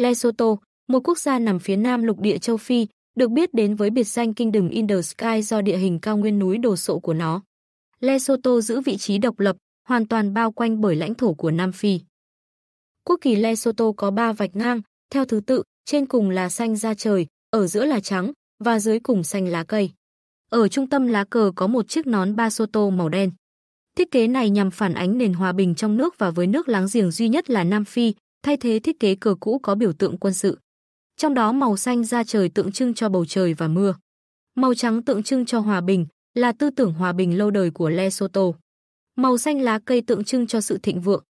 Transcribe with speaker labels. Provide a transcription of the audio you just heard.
Speaker 1: Lesotho, một quốc gia nằm phía nam lục địa châu Phi, được biết đến với biệt danh Kingdom in the Sky do địa hình cao nguyên núi đồ sộ của nó. Lesotho giữ vị trí độc lập, hoàn toàn bao quanh bởi lãnh thổ của Nam Phi. Quốc kỳ Lesotho có ba vạch ngang, theo thứ tự, trên cùng là xanh da trời, ở giữa là trắng và dưới cùng xanh lá cây. Ở trung tâm lá cờ có một chiếc nón ba soto màu đen. Thiết kế này nhằm phản ánh nền hòa bình trong nước và với nước láng giềng duy nhất là Nam Phi, thay thế thiết kế cờ cũ có biểu tượng quân sự. Trong đó màu xanh da trời tượng trưng cho bầu trời và mưa. Màu trắng tượng trưng cho hòa bình, là tư tưởng hòa bình lâu đời của Lesotho. Màu xanh lá
Speaker 2: cây tượng trưng cho sự thịnh vượng.